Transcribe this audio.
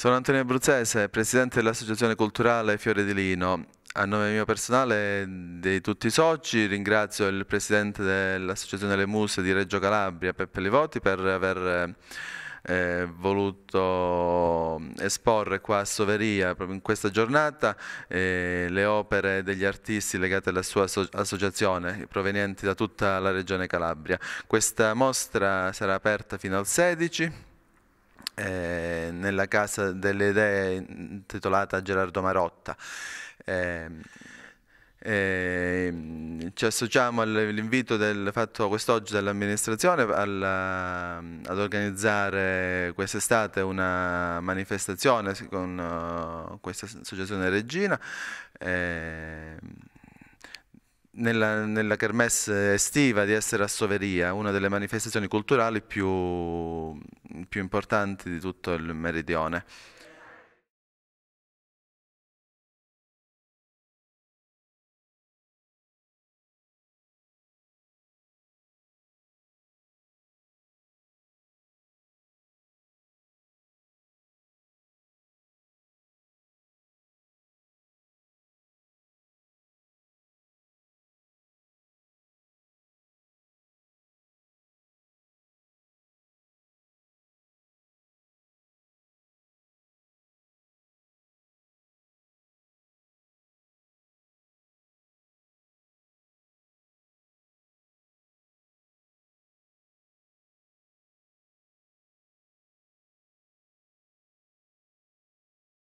Sono Antonio Bruzzese, presidente dell'Associazione Culturale Fiore di Lino. A nome mio personale e di tutti i soci ringrazio il presidente dell'Associazione delle Muse di Reggio Calabria, Peppe Livoti, per aver eh, voluto esporre qua a Soveria, proprio in questa giornata, eh, le opere degli artisti legati alla sua associazione, provenienti da tutta la regione Calabria. Questa mostra sarà aperta fino al 16. Eh, nella Casa delle Idee intitolata Gerardo Marotta. Eh, eh, ci associamo all'invito fatto quest'oggi dall'amministrazione eh, ad organizzare quest'estate una manifestazione con uh, questa associazione Regina. Eh, nella, nella kermesse estiva di essere a Soveria, una delle manifestazioni culturali più, più importanti di tutto il meridione.